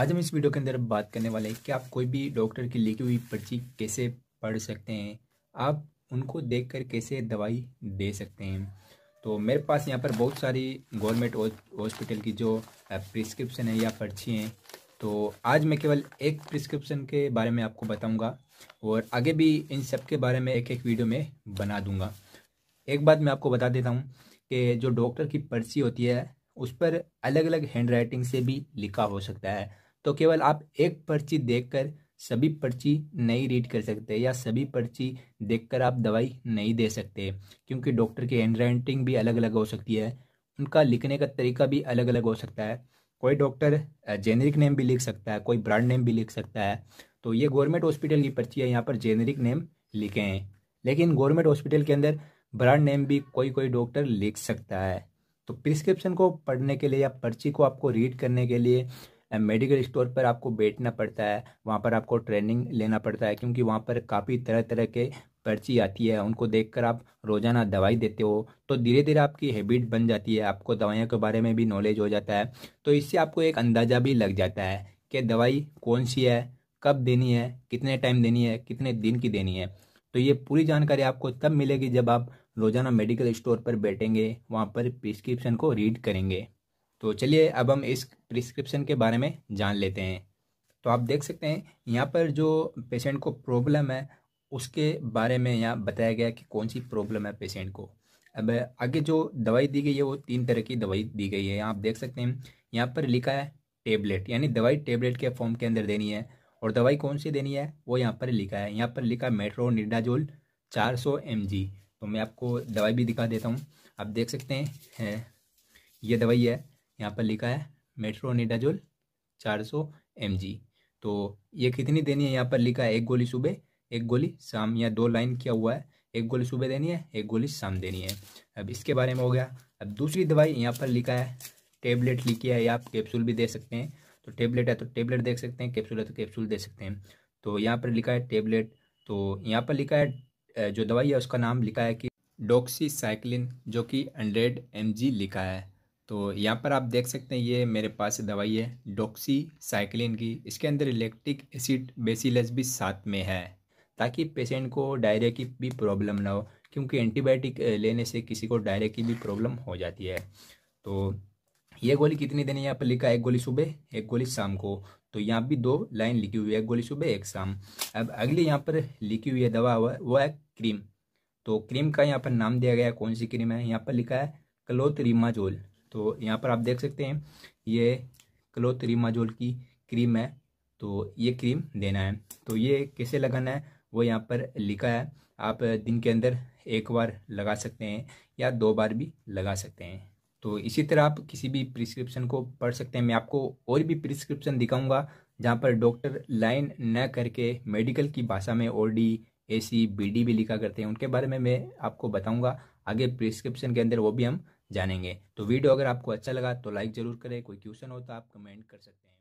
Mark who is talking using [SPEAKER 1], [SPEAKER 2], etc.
[SPEAKER 1] आज हम इस वीडियो के अंदर बात करने वाले हैं कि आप कोई भी डॉक्टर की लिखी हुई पर्ची कैसे पढ़ सकते हैं आप उनको देख कर कैसे दवाई दे सकते हैं तो मेरे पास यहाँ पर बहुत सारी गवर्नमेंट हॉस्पिटल की जो प्रिस्क्रिप्शन है या पर्ची हैं तो आज मैं केवल एक प्रिस्क्रिप्शन के बारे में आपको बताऊँगा और आगे भी इन सब के बारे में एक एक वीडियो में बना दूँगा एक बात मैं आपको बता देता हूँ कि जो डॉक्टर की पर्ची होती है उस पर अलग अलग हैंड राइटिंग से भी लिखा हो सकता है तो केवल आप एक पर्ची देखकर सभी पर्ची नहीं रीड कर सकते या सभी पर्ची देखकर आप दवाई नहीं दे सकते क्योंकि डॉक्टर की हैंड राइटिंग भी अलग अलग हो सकती है उनका लिखने का तरीका भी अलग अलग हो सकता है कोई डॉक्टर जेनरिक नेम भी लिख सकता है कोई ब्रांड नेम भी लिख सकता है तो ये गवर्नमेंट हॉस्पिटल की पर्ची है यहाँ पर जेनरिक नेम लिखे हैं लेकिन गवर्नमेंट हॉस्पिटल के अंदर ब्रांड नेम भी कोई कोई डॉक्टर लिख सकता है तो प्रिस्क्रिप्शन को पढ़ने के लिए या पर्ची को आपको रीड करने के लिए मेडिकल स्टोर पर आपको बैठना पड़ता है वहाँ पर आपको ट्रेनिंग लेना पड़ता है क्योंकि वहाँ पर काफ़ी तरह तरह के पर्ची आती है उनको देखकर आप रोज़ाना दवाई देते हो तो धीरे धीरे आपकी हैबिट बन जाती है आपको दवाइयों के बारे में भी नॉलेज हो जाता है तो इससे आपको एक अंदाज़ा भी लग जाता है कि दवाई कौन सी है कब देनी है कितने टाइम देनी है कितने दिन की देनी है तो ये पूरी जानकारी आपको तब मिलेगी जब आप रोज़ाना मेडिकल स्टोर पर बैठेंगे वहाँ पर प्रिस्क्रिप्शन को रीड करेंगे तो चलिए अब हम इस प्रिस्क्रिप्शन के बारे में जान लेते हैं तो आप देख सकते हैं यहाँ पर जो पेशेंट को प्रॉब्लम है उसके बारे में यहाँ बताया गया कि कौन सी प्रॉब्लम है पेशेंट को अब आगे जो दवाई दी गई है वो तीन तरह की दवाई दी गई है यहाँ आप देख सकते हैं यहाँ पर लिखा है टेबलेट यानी दवाई टेबलेट के फॉर्म के अंदर देनी है और दवाई कौन सी देनी है वो यहाँ पर लिखा है यहाँ पर लिखा है मेट्रो निडाजोल चार सौ तो मैं आपको दवाई भी दिखा देता हूँ आप देख सकते हैं ये दवाई है यहाँ पर लिखा है मेट्रोनिडाजोल 400 सौ तो ये कितनी देनी है यहाँ पर लिखा है एक गोली सुबह एक गोली शाम या दो लाइन किया हुआ है एक गोली सुबह देनी है एक गोली शाम देनी है अब इसके बारे में हो गया अब दूसरी दवाई यहाँ पर लिखा है टेबलेट लिखी है या आप कैप्सूल भी दे सकते हैं तो टेबलेट है तो टेबलेट देख सकते हैं कैप्सूल है तो कैप्सूल दे सकते हैं तो यहाँ पर लिखा है टेबलेट तो यहाँ पर लिखा है जो दवाई है उसका नाम लिखा है कि डोक्सीसाइक्लिन जो कि हंड्रेड एम लिखा है तो यहाँ पर आप देख सकते हैं ये मेरे पास दवाई है डॉक्सी साइक्लिन की इसके अंदर इलेक्ट्रिक एसिड बेसिलस भी साथ में है ताकि पेशेंट को डायरिया की भी प्रॉब्लम ना हो क्योंकि एंटीबायोटिक लेने से किसी को डायरिया की भी प्रॉब्लम हो जाती है तो ये गोली कितनी देनी है यहाँ पर लिखा एक गोली सुबह एक गोली शाम को तो यहाँ भी दो लाइन लिखी हुई है एक गोली सुबह एक शाम अब अगली यहाँ पर लिखी हुई है दवा वो है क्रीम तो क्रीम का यहाँ पर नाम दिया गया कौन सी क्रीम है यहाँ पर लिखा है क्लोथ रिमाजोल तो यहाँ पर आप देख सकते हैं ये क्लोथ रिमाजोल की क्रीम है तो ये क्रीम देना है तो ये कैसे लगाना है वो यहाँ पर लिखा है आप दिन के अंदर एक बार लगा सकते हैं या दो बार भी लगा सकते हैं तो इसी तरह आप किसी भी प्रिस्क्रिप्शन को पढ़ सकते हैं मैं आपको और भी प्रिस्क्रिप्शन दिखाऊंगा जहाँ पर डॉक्टर लाइन न करके मेडिकल की भाषा में O D A C B D भी लिखा करते हैं उनके बारे में मैं आपको बताऊँगा आगे प्रिस्क्रिप्शन के अंदर वो भी हम जानेंगे तो वीडियो अगर आपको अच्छा लगा तो लाइक ज़रूर करें कोई क्वेश्चन हो तो आप कमेंट कर सकते हैं